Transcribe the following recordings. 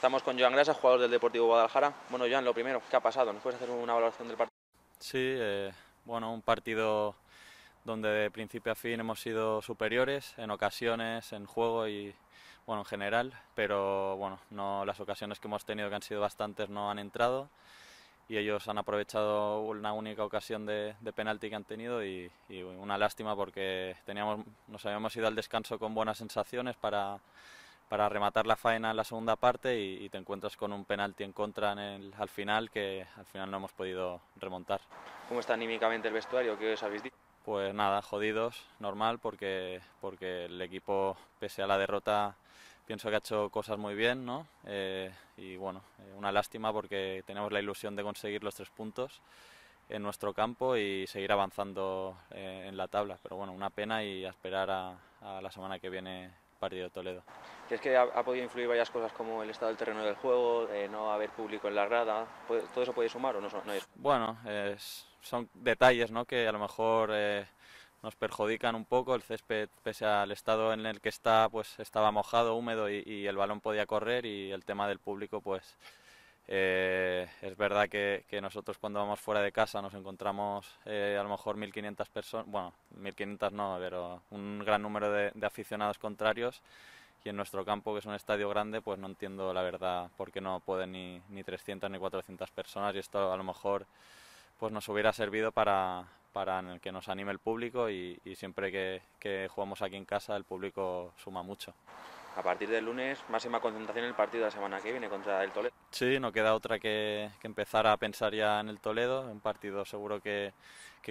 Estamos con Joan Grasa, jugador del Deportivo Guadalajara. Bueno, Joan, lo primero, ¿qué ha pasado? ¿Nos puedes hacer una valoración del partido? Sí, eh, bueno, un partido donde de principio a fin hemos sido superiores en ocasiones, en juego y bueno, en general, pero bueno, no las ocasiones que hemos tenido que han sido bastantes no han entrado y ellos han aprovechado una única ocasión de, penalti que han tenido y, y, una lástima porque teníamos nos habíamos ido al descanso con buenas sensaciones para para rematar la faena en la segunda parte y, te encuentras con un penalti en contra en el, al final que al final no hemos podido remontar. ¿Cómo está anímicamente el vestuario? ¿Qué os habéis dicho? Pues nada, jodidos, normal, porque, porque el equipo, pese a la derrota, pienso que ha hecho cosas muy bien, ¿no? Eh, y bueno, eh, una lástima porque tenemos la ilusión de conseguir los tres puntos en nuestro campo y seguir avanzando eh, en la tabla. Pero bueno, una pena y a esperar a, la semana que viene partido de Toledo que es que ha, podido influir varias cosas como el estado del terreno del juego, eh, no haber público en la grada, ¿todo eso puede sumar o no, es? Bueno, son detalles ¿no? que a lo mejor eh, nos perjudican un poco, el césped pese al estado en el que está, pues estaba mojado, húmedo y, el balón podía correr y el tema del público pues... Eh, es verdad que, nosotros cuando vamos fuera de casa nos encontramos a lo mejor 1.500 personas, bueno, 1.500 no, pero un gran número de, de aficionados contrarios y en nuestro campo, que es un estadio grande, pues no entiendo la verdad por qué no pueden ni, ni 300 ni 400 personas y esto a lo mejor pues nos hubiera servido para, que nos anime el público y, siempre que, que jugamos aquí en casa el público suma mucho a partir del lunes máxima concentración en el partido de la semana que viene contra el Toledo. Sí, no queda otra que, empezar a pensar ya en el Toledo, un partido seguro que,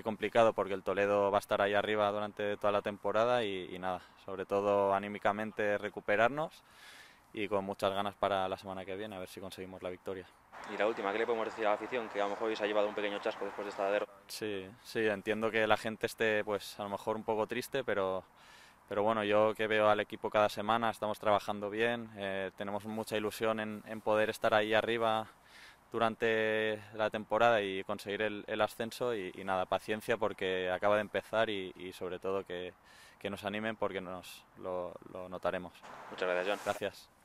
complicado porque el Toledo va a estar ahí arriba durante toda la temporada y, nada, sobre todo anímicamente recuperarnos y con muchas ganas para la semana que viene, a ver si conseguimos la victoria. Y la última, ¿qué le podemos decir a la afición? Que a lo mejor hoy se ha llevado un pequeño chasco después de esta derrota. Sí, sí, entiendo que la gente esté, pues, a lo mejor un poco triste, pero pero bueno, yo que veo al equipo cada semana, estamos trabajando bien, eh, tenemos mucha ilusión en, poder estar ahí arriba durante la temporada y conseguir el, ascenso y, nada, paciencia porque acaba de empezar y, sobre todo que, nos animen porque nos lo, lo notaremos. Muchas gracias, John. Gracias.